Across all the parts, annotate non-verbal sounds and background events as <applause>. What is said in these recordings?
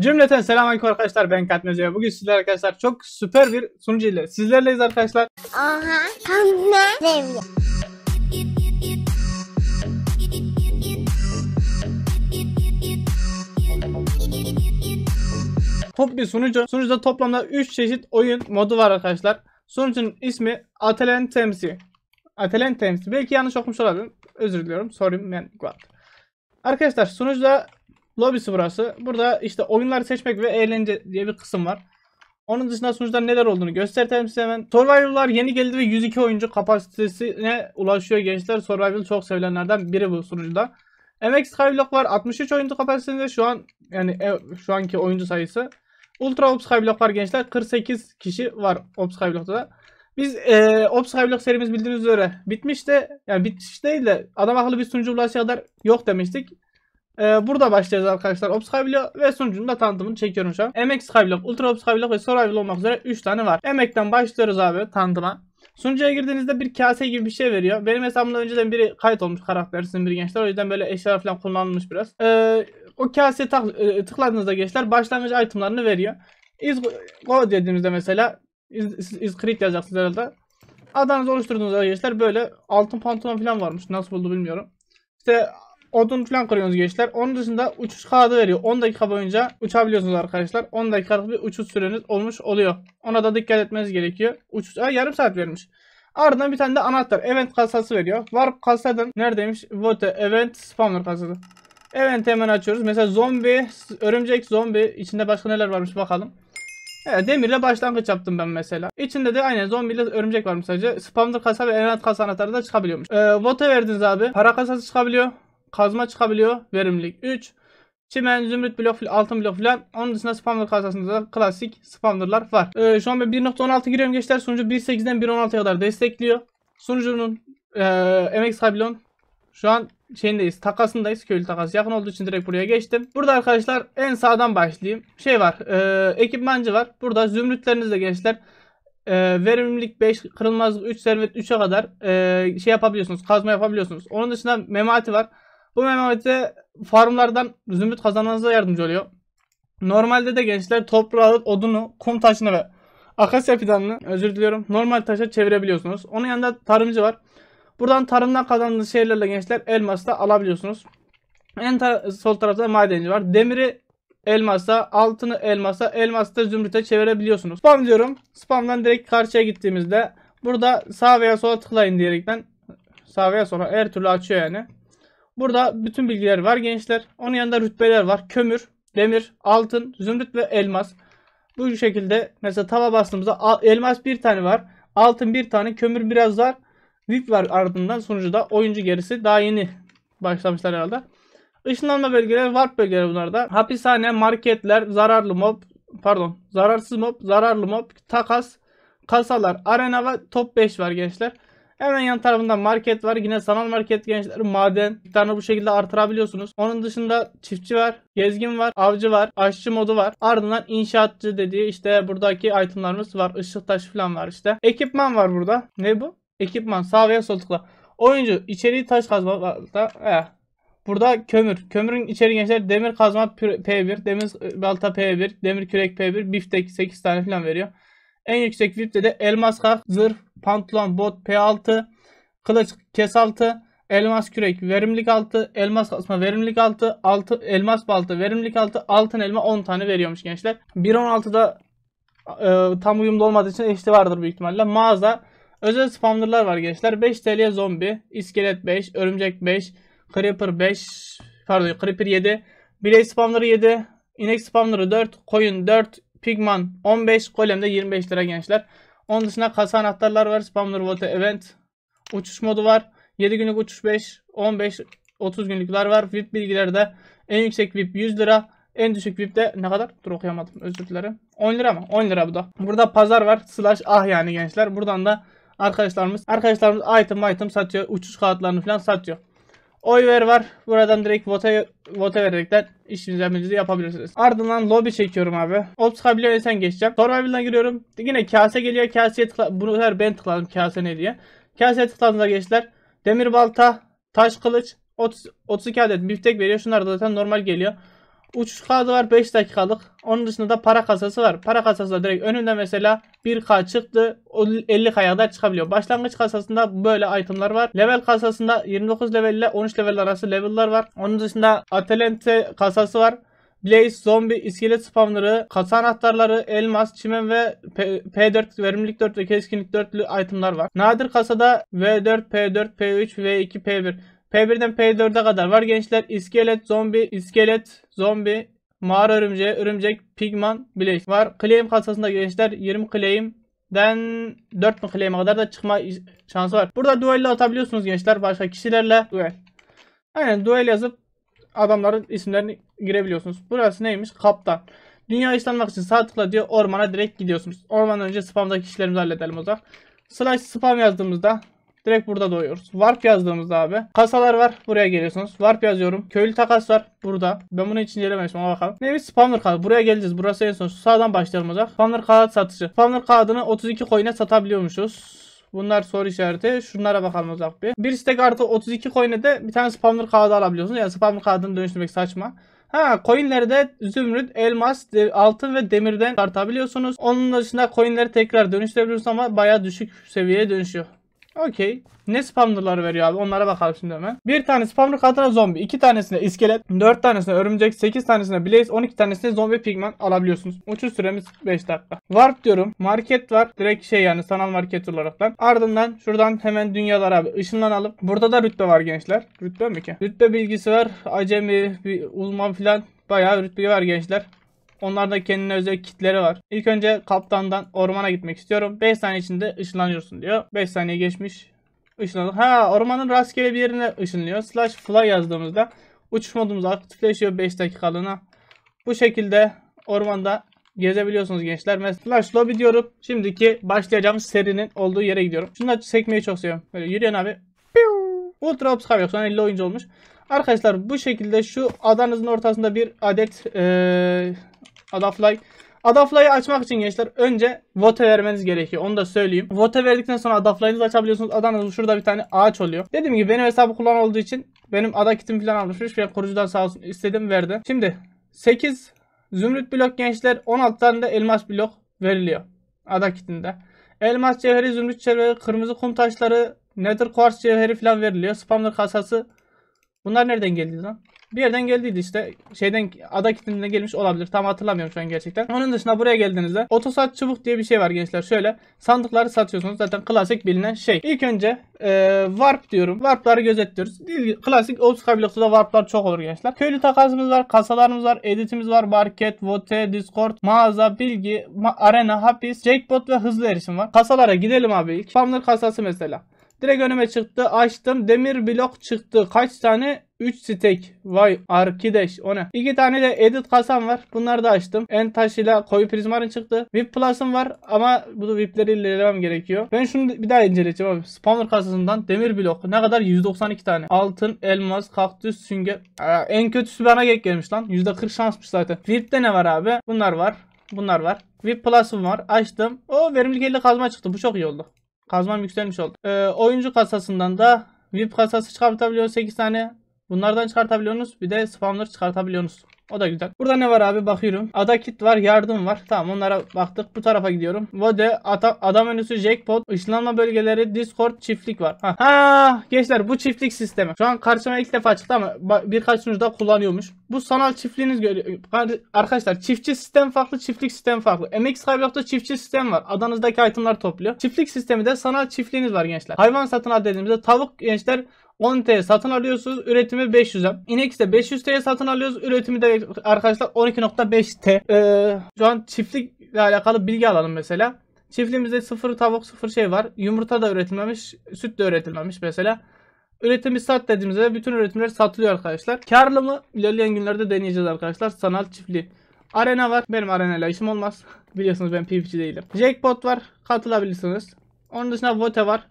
Cümleten selam arkadaşlar ben Katmece. Bugün sizler arkadaşlar çok süper bir sunucu ile sizlerleyiz arkadaşlar. Aha tam ne? Top bir sunucu. Sunucuda toplamda 3 çeşit oyun modu var arkadaşlar. Sunucunun ismi Atelen Temsi. Atelen Temsi. Belki yanlış okumuş olabilirim. Özür diliyorum. Sorry man God. Arkadaşlar sunucuda Lobisi burası. Burada işte oyunlar seçmek ve eğlence diye bir kısım var. Onun dışında sunucuda neler olduğunu gösterelim size hemen. Survival'lar yeni geldi ve 102 oyuncu kapasitesine ulaşıyor gençler. Survival çok sevilenlerden biri bu sunucuda. MX Skyblock var 63 oyuncu kapasitesinde şu an yani e, şu anki oyuncu sayısı. Ultra Ops Skyblock var gençler 48 kişi var Ops Skyblock'ta Biz e, Ops Skyblock serimiz bildiğiniz üzere bitmiş de yani bitmiş değil de adam akıllı bir sunucu ulaşıya kadar yok demiştik. Ee, burada başlayacağız arkadaşlar. Ops Skyblock ve sunucunda tanıtımını çekiyorum şu an. MX Skyblock, Ultra Ops Skyblock ve Survival olmak üzere 3 tane var. Emek'ten başlıyoruz abi tanıtıma. Sunucuya girdiğinizde bir kase gibi bir şey veriyor. Benim hesabımda önceden biri kayıt olmuş karakter sizin bir gençler. O yüzden böyle eşyalar falan kullanılmış biraz. Ee, o kaseye e, tıkladığınızda gençler başlangıç itemlarını veriyor. Is go dediğimizde mesela is, is crit yazacaksınız herhalde. Adanızı oluşturduğunuzda gençler böyle altın pantolon falan varmış. Nasıl buldu bilmiyorum. İşte odun falan kırıyorsunuz gençler. Onun dışında uçuş kağıdı veriyor. 10 dakika boyunca uçabiliyorsunuz arkadaşlar. 10 dakikalık bir uçuş süreniz olmuş oluyor. Ona da dikkat etmeniz gerekiyor. Uçuş Aa, yarım saat vermiş. Ardından bir tane de anahtar. Event kasası veriyor. Warp kasadan neredeymiş? Vote event spammer kasası. Event hemen açıyoruz. Mesela zombi, örümcek zombi. içinde başka neler varmış bakalım. Evet demirle başlangıç yaptım ben mesela. İçinde de aynen zombiyle örümcek varmış sadece. Spamdır kasa ve event kasa anahtarı da çıkabiliyormuş. Ee, vota verdiniz abi. Para kasası çıkabiliyor kazma çıkabiliyor. Verimlilik 3. Çimen, zümrüt blok, altın blok falan. Onun dışında spamlar kasasında klasik spamlarlar var. Ee, şu an ben 1.16 giriyorum gençler. Sunucu 1.8'den 1.16'ya kadar destekliyor. Sunucunun e, ee, MX Habilon şu an şeyindeyiz takasındayız köylü takası yakın olduğu için direkt buraya geçtim. Burada arkadaşlar en sağdan başlayayım. Şey var e, ekipmancı var. Burada zümrütlerinizle gençler e, verimlilik 5 kırılmazlık 3 servet 3'e kadar e, şey yapabiliyorsunuz kazma yapabiliyorsunuz. Onun dışında memati var. Bu memette farmlardan zümrüt kazanmanıza yardımcı oluyor. Normalde de gençler toprağı, odunu, kum taşını ve akasya fidanını özür diliyorum normal taşa çevirebiliyorsunuz. Onun yanında tarımcı var. Buradan tarımdan kazandığınız şeylerle gençler elmasla alabiliyorsunuz. En ta sol tarafta madenci var. Demiri elmasa, altını elmasa, elmasta zümrüte çevirebiliyorsunuz. Spam diyorum. Spamdan direkt karşıya gittiğimizde burada sağ veya sola tıklayın diyerekten sağ veya sola her türlü açıyor yani. Burada bütün bilgiler var gençler. Onun yanında rütbeler var. Kömür, demir, altın, zümrüt ve elmas. Bu şekilde mesela tava bastığımızda elmas bir tane var. Altın bir tane, kömür biraz var. VIP var ardından sonucuda oyuncu gerisi daha yeni başlamışlar herhalde. Işınlanma bölgeleri, warp bölgeleri bunlarda. Hapishane, marketler, zararlı mob, pardon, zararsız mob, zararlı mob, takas, kasalar, arena ve top 5 var gençler. Hemen yan tarafında market var. Yine sanal market gençler. Maden. Miktarını bu şekilde artırabiliyorsunuz. Onun dışında çiftçi var. Gezgin var. Avcı var. Aşçı modu var. Ardından inşaatçı dediği işte buradaki itemlarımız var. Işık taşı falan var işte. Ekipman var burada. Ne bu? Ekipman. Sağ veya sol tıkla. Oyuncu içeriği taş kazmakta. Eh. Burada kömür. Kömürün içeri gençler demir kazma P1, demir balta P1, demir kürek P1, biftek 8 tane falan veriyor. En yüksek VIP'te de elmas kaf, zırh, pantolon, bot P6, kılıç kes 6, elmas kürek verimlilik 6, elmas kasma verimlilik 6, altı, elmas balta verimlilik 6, altın elma 10 tane veriyormuş gençler. 1.16'da e, tam uyumlu olmadığı için eşli vardır büyük ihtimalle. Mağaza özel spamlarlar var gençler. 5 TL'ye zombi, iskelet 5, örümcek 5, creeper 5, pardon creeper 7, Blaze spamları 7, inek spamları 4, koyun 4, pigman 15, golem de 25 lira gençler. Onun dışında kasa anahtarlar var. Spamler Vote Event. Uçuş modu var. 7 günlük uçuş 5, 15, 30 günlükler var. VIP bilgileri de en yüksek VIP 100 lira. En düşük VIP de ne kadar? Dur okuyamadım özür dilerim. 10 lira mı? 10 lira bu da. Burada pazar var. Slash ah yani gençler. Buradan da arkadaşlarımız arkadaşlarımız item item satıyor. Uçuş kağıtlarını falan satıyor. Oy ver var. Buradan direkt vote, vote vererekten işimizi düzenlemenizi yapabilirsiniz. Ardından lobby çekiyorum abi. Ops kabiliyorsan geçeceğim. Survival'dan giriyorum. Yine kase geliyor. Kaseye tıkla. Bunu her ben tıkladım kase ne diye. Kaseye tıkladığımda gençler. Demir balta, taş kılıç, 30, 32 adet biftek veriyor. Şunlar da zaten normal geliyor uçuş kağıdı var 5 dakikalık. Onun dışında da para kasası var. Para kasası da direkt önünde mesela 1K çıktı. 50K'ya kadar çıkabiliyor. Başlangıç kasasında böyle itemlar var. Level kasasında 29 level ile 13 level arası leveller var. Onun dışında Atalente kasası var. Blaze, zombi, iskelet spamları, kasa anahtarları, elmas, çimen ve P 4 verimlilik 4 ve keskinlik 4'lü itemlar var. Nadir kasada V4, P4, P3, V2, P1 P1'den P4'e kadar var gençler. İskelet, zombi, iskelet, zombi, mağara örümceği, örümcek, pigman, bileş var. Claim kasasında gençler 20 claim den 4000 claim'e kadar da çıkma şansı var. Burada duel atabiliyorsunuz gençler başka kişilerle duel. Aynen duel yazıp adamların isimlerini girebiliyorsunuz. Burası neymiş? Kaptan. Dünya işlenmek için sağ tıkla diyor ormana direkt gidiyorsunuz. Ormandan önce spamdaki kişilerimizi halledelim o zaman. Slash spam yazdığımızda Direkt burada doyuyoruz. Warp yazdığımızda abi kasalar var. Buraya geliyorsunuz. Warp yazıyorum. Köylü takas var. Burada. Ben bunu hiç incelememişim ama bakalım. Ne bir spawner kağıdı. Buraya geleceğiz. Burası en son. Sağdan başlayalım hocam. Spawner kağıt satışı. Spawner kağıdını 32 coin'e satabiliyormuşuz. Bunlar soru işareti. Şunlara bakalım uzak bir. Bir stack artı 32 coin'e de bir tane spawner kağıdı alabiliyorsunuz. Yani spawner kağıdını dönüştürmek saçma. Ha coinleri de zümrüt, elmas, altın ve demirden tartabiliyorsunuz. Onun dışında coinleri tekrar dönüştürebiliyorsunuz ama baya düşük seviyeye dönüşüyor. Okey. Ne spawnerları veriyor abi? Onlara bakalım şimdi hemen. Bir tane spawner katına zombi, iki tanesine iskelet, dört tanesine örümcek, sekiz tanesine blaze, on iki tanesine zombi pigman alabiliyorsunuz. Uçuş süremiz beş dakika. Warp diyorum. Market var. Direkt şey yani sanal market olaraktan. Ardından şuradan hemen dünyalar abi ışınlanalım. Burada da rütbe var gençler. Rütbe mi ki? Rütbe bilgisi var. Acemi, bir uzman filan. Bayağı rütbe var gençler. Onlar da kendine özel kitleri var. İlk önce kaptandan ormana gitmek istiyorum. 5 saniye içinde ışınlanıyorsun diyor. 5 saniye geçmiş. Işınlandık. Ha ormanın rastgele bir yerine ışınlıyor. Slash fly yazdığımızda uçuş modumuz aktifleşiyor 5 dakikalığına. Bu şekilde ormanda gezebiliyorsunuz gençler. Ben Flash Lobby diyorum. Şimdiki başlayacağımız serinin olduğu yere gidiyorum. Şunu da sekmeyi çok seviyorum. Böyle yürüyen abi. Piu! Ultra Ops yok. Sonra 50 oyuncu olmuş. Arkadaşlar bu şekilde şu adanızın ortasında bir adet ee, Adafly. Adafly'ı açmak için gençler önce vote vermeniz gerekiyor. Onu da söyleyeyim. Vote verdikten sonra Adafly'ınızı açabiliyorsunuz. Adanızda şurada bir tane ağaç oluyor. Dediğim gibi benim hesabı kullanan olduğu için benim ada kitim falan almışmış. Ben korucudan sağ olsun istedim verdi. Şimdi 8 zümrüt blok gençler 16 tane de elmas blok veriliyor. Ada kitinde. Elmas cevheri, zümrüt cevheri, kırmızı kum taşları, nether quartz cevheri falan veriliyor. Spamlı kasası Bunlar nereden geldi lan? Bir yerden geldiydi işte. Şeyden ada kitlinde gelmiş olabilir. Tam hatırlamıyorum şu an gerçekten. Onun dışında buraya geldiğinizde otosat çubuk diye bir şey var gençler. Şöyle sandıkları satıyorsunuz. Zaten klasik bilinen şey. İlk önce e, warp diyorum. Warpları gözetliyoruz. Klasik Ops kabilosunda warplar çok olur gençler. Köylü takasımız var. Kasalarımız var. Editimiz var. Market, vote, discord, mağaza, bilgi, ma arena, hapis, jackpot ve hızlı erişim var. Kasalara gidelim abi ilk. Spamler kasası mesela. Direkt önüme çıktı. Açtım. Demir blok çıktı. Kaç tane? 3 stek. Vay arkadaş o ne? 2 tane de edit kasam var. Bunları da açtım. En taşıyla koyu prizmarın çıktı. VIP plus'ım var ama bu VIP'leri ilerlemem gerekiyor. Ben şunu bir daha inceleyeceğim abi. Spawner kasasından demir blok. Ne kadar? 192 tane. Altın, elmas, kaktüs, sünger. Aa, en kötüsü bana gek gelmiş lan. %40 şansmış zaten. VIP'te ne var abi? Bunlar var. Bunlar var. VIP plus'ım var. Açtım. O verimlilik 50 kazma çıktı. Bu çok iyi oldu. Kazmam yükselmiş oldu. Ee, oyuncu kasasından da VIP kasası çıkartabiliyorsunuz, 8 tane. Bunlardan çıkartabiliyorsunuz. Bir de spamları çıkartabiliyorsunuz. O da güzel. Burada ne var abi bakıyorum. Ada kit var yardım var. Tamam onlara baktık. Bu tarafa gidiyorum. Vode ata, adam menüsü jackpot ışınlanma bölgeleri discord çiftlik var. Ha. ha gençler bu çiftlik sistemi. Şu an karşıma ilk defa çıktı ama birkaç da kullanıyormuş. Bu sanal çiftliğiniz görüyor. Arkadaşlar çiftçi sistem farklı çiftlik sistem farklı. MX Skyblock'ta çiftçi sistem var. Adanızdaki itemlar topluyor. Çiftlik sistemi de sanal çiftliğiniz var gençler. Hayvan satın al dediğimizde tavuk gençler 10 TL satın alıyorsunuz. Üretimi 500. İnek ise 500 TL satın alıyoruz. Üretimi de arkadaşlar 12.5 T. Ee, şu an çiftlikle alakalı bilgi alalım mesela. Çiftliğimizde 0 tavuk 0 şey var. Yumurta da üretilmemiş. Süt de üretilmemiş mesela. Üretimi sat dediğimizde bütün üretimler satılıyor arkadaşlar. Karlı mı? İlerleyen günlerde deneyeceğiz arkadaşlar. Sanal çiftliği. Arena var. Benim arenayla işim olmaz. <laughs> Biliyorsunuz ben PvP değilim. Jackpot var. Katılabilirsiniz. Onun dışında vote var.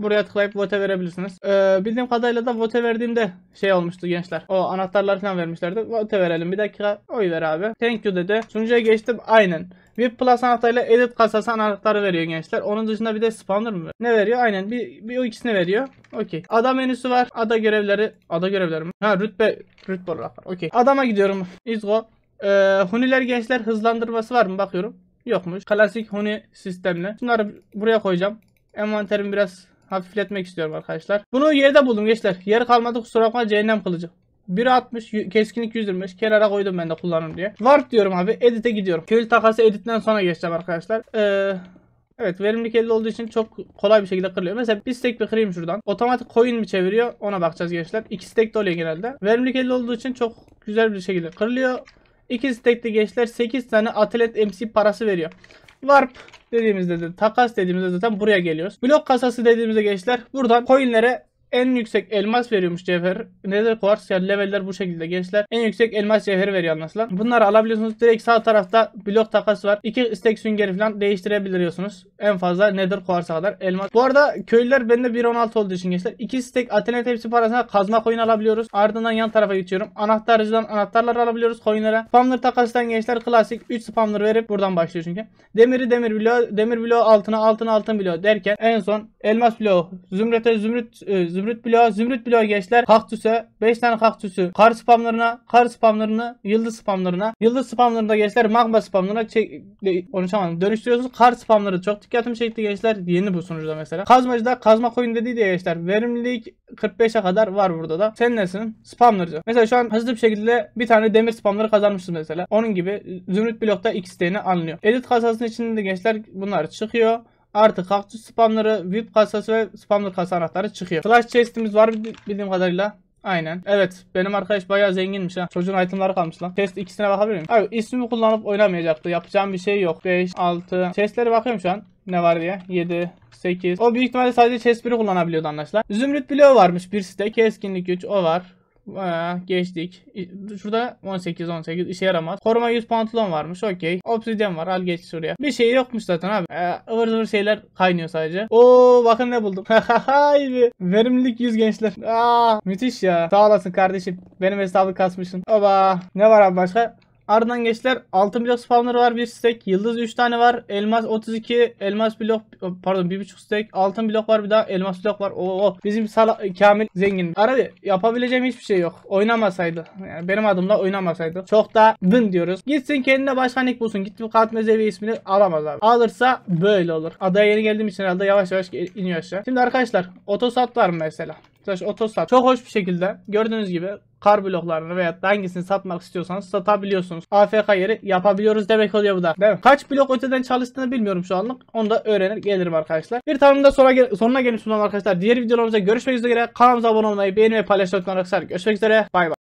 Buraya tıklayıp vote verebilirsiniz. Ee, bildiğim kadarıyla da vote verdiğimde şey olmuştu gençler. O anahtarlar falan vermişlerdi. Vote verelim bir dakika. Oy ver abi. Thank you dedi. Sunucuya geçtim. Aynen. VIP Plus anahtarıyla edit kasası anahtarı veriyor gençler. Onun dışında bir de spawner mı? Ne veriyor? Aynen bir, bir o ikisini veriyor. Okey. Ada menüsü var. Ada görevleri. Ada görevleri mi? Ha rütbe. Rütbe olarak var. Okey. Adama gidiyorum. Izgo. Ee, Huniler gençler hızlandırması var mı? Bakıyorum. Yokmuş. Klasik Huni sistemle. Bunları buraya koyacağım. Envanterim biraz hafifletmek istiyorum arkadaşlar. Bunu yerde buldum gençler. Yer kalmadı kusura bakma cehennem kılıcı. 1.60 keskinlik 125 kenara koydum ben de kullanırım diye. Warp diyorum abi edit'e gidiyorum. Köylü takası editten sonra geçeceğim arkadaşlar. Ee, Evet verimlilik 50 olduğu için çok kolay bir şekilde kırılıyor. Mesela bir stack bir kırayım şuradan. Otomatik coin mi çeviriyor ona bakacağız gençler. İki stack de oluyor genelde. Verimlilik 50 olduğu için çok güzel bir şekilde kırılıyor. İki stack'te gençler 8 tane atlet MC parası veriyor. Warp dediğimizde de takas dediğimizde zaten buraya geliyoruz. Blok kasası dediğimizde gençler buradan coinlere en yüksek elmas veriyormuş cevher. Nether Quartz yani leveller bu şekilde gençler. En yüksek elmas cevheri veriyor anlaşılan. Bunları alabiliyorsunuz. Direkt sağ tarafta blok takası var. İki istek süngeri falan değiştirebiliyorsunuz. En fazla Nether Quartz'a kadar elmas. Bu arada köylüler bende 1.16 olduğu için gençler. İki istek Athena tepsi parasına kazma coin alabiliyoruz. Ardından yan tarafa geçiyorum. Anahtarcıdan anahtarlar alabiliyoruz coinlere. Spamlar takasından gençler klasik 3 spamlar verip buradan başlıyor çünkü. Demiri demir bloğu, demir bloğu altına altın altın bloğu derken en son elmas bloğu, zümrete zümrüt, e, zümrüt Zümrüt bloğu, zümrüt bloğu gençler. Kaktüse 5 tane kaktüsü kar spamlarına, kar spamlarını yıldız spamlarına, yıldız spamlarında gençler magma spamlarına çek konuşamadım. Dönüştürüyorsunuz. Kar spamları çok dikkatimi çekti gençler. Yeni bu sonuçta mesela. Kazmacıda kazma koyun dediği diye gençler. Verimlilik 45'e kadar var burada da. Sen nesin? Spamlarıcı. Mesela şu an hızlı bir şekilde bir tane demir spamları kazanmışsın mesela. Onun gibi zümrüt blokta X anlıyor. Edit kasasının içinde de gençler bunlar çıkıyor. Artık kaktüs spamları, VIP kasası ve spamlı kasa anahtarı çıkıyor. Slash chest'imiz var bildiğim kadarıyla. Aynen. Evet. Benim arkadaş bayağı zenginmiş ha. Çocuğun itemları kalmış lan. Test ikisine bakabilir miyim? Abi ismi kullanıp oynamayacaktı. Yapacağım bir şey yok. 5, 6. Testlere bakıyorum şu an. Ne var diye. 7, 8. O büyük ihtimalle sadece chest 1'i kullanabiliyordu anlaşılan. Zümrüt bloğu varmış bir site. Keskinlik 3 o var. Aa, geçtik. Şurada 18 18 işe yaramaz. Koruma 100 pantolon varmış. Okey. Obsidian var. Al geç şuraya. Bir şey yokmuş zaten abi. Ee, ıvır zıvır şeyler kaynıyor sadece. Oo bakın ne buldum. <laughs> Haydi. Verimlilik 100 gençler. Aa, müthiş ya. Sağ olasın kardeşim. Benim hesabı kasmışsın. Oba. Ne var abi başka? Ardından gençler altın blok spawner var bir stack. Yıldız 3 tane var. Elmas 32. Elmas blok pardon 1.5 stack. Altın blok var bir daha. Elmas blok var. Oo bizim sala, Kamil zengin. Arada yapabileceğim hiçbir şey yok. Oynamasaydı. Yani benim adımla oynamasaydı. Çok da dın diyoruz. Gitsin kendine başkanlık bulsun. Git bir kat mezevi ismini alamaz abi. Alırsa böyle olur. Adaya yeni geldiğim için herhalde yavaş yavaş iniyor aşağı. Şimdi arkadaşlar otosat var mesela. Mesela otosat çok hoş bir şekilde gördüğünüz gibi kar bloklarını veya hangisini satmak istiyorsanız satabiliyorsunuz. AFK yeri yapabiliyoruz demek oluyor bu da. Değil mi? Kaç blok öteden çalıştığını bilmiyorum şu anlık. Onu da öğrenir gelirim arkadaşlar. Bir tanımda sonra sonuna gelin sunalım arkadaşlar. Diğer videolarımızda görüşmek üzere. Kanalımıza abone olmayı, beğeni ve paylaşmayı unutmayın arkadaşlar. Görüşmek üzere. Bay bay.